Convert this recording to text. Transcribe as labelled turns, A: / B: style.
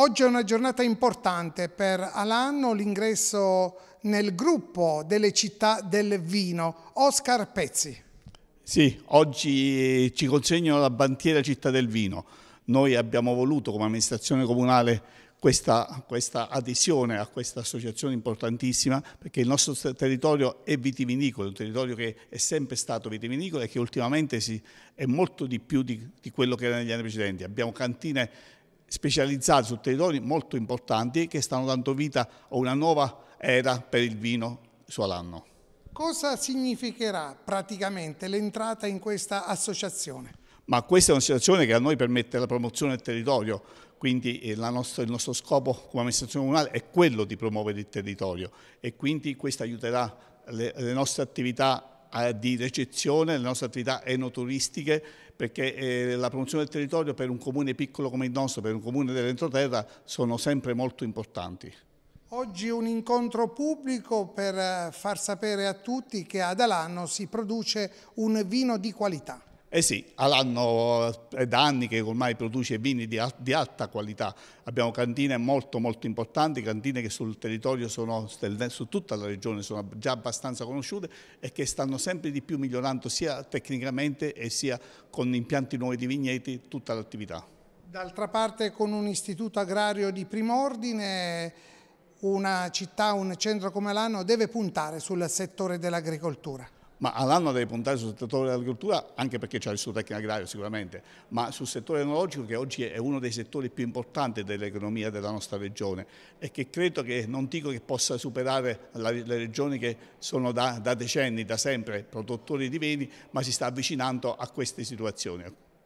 A: Oggi è una giornata importante per Alanno, l'ingresso nel gruppo delle città del vino. Oscar Pezzi.
B: Sì, oggi ci consegnano la bandiera città del vino. Noi abbiamo voluto come amministrazione comunale questa, questa, adesione a questa associazione importantissima perché il nostro territorio è vitivinicolo, è un territorio che è sempre stato vitivinicolo e che ultimamente si, è molto di più di, di quello che era negli anni precedenti. Abbiamo cantine specializzati su territori molto importanti che stanno dando vita a una nuova era per il vino su Alanno.
A: Cosa significherà praticamente l'entrata in questa associazione?
B: Ma questa è un'associazione che a noi permette la promozione del territorio, quindi eh, nostra, il nostro scopo come amministrazione comunale è quello di promuovere il territorio e quindi questo aiuterà le, le nostre attività di ricezione, delle nostre attività enoturistiche perché eh, la promozione del territorio per un comune piccolo come il nostro, per un comune dell'entroterra, sono sempre molto importanti.
A: Oggi un incontro pubblico per eh, far sapere a tutti che ad Alano si produce un vino di qualità.
B: Eh sì, Alanno è eh, da anni che ormai produce vini di, di, alta qualità. Abbiamo cantine molto molto importanti, cantine che sul territorio sono, su tutta la regione sono già abbastanza conosciute e che stanno sempre di più migliorando sia tecnicamente e sia con impianti nuovi di vigneti tutta l'attività.
A: D'altra parte con un istituto agrario di prim'ordine una città, un centro come l'anno deve puntare sul settore dell'agricoltura
B: ma all'anno deve puntare sul settore dell'agricoltura anche perché c'è il suo tecnico agrario sicuramente, ma sul settore tecnologico che oggi è uno dei settori più importanti dell'economia della nostra regione e che credo che non dico che possa superare la, le regioni che sono da, da decenni, da sempre produttori di vini, ma si sta avvicinando a queste situazioni.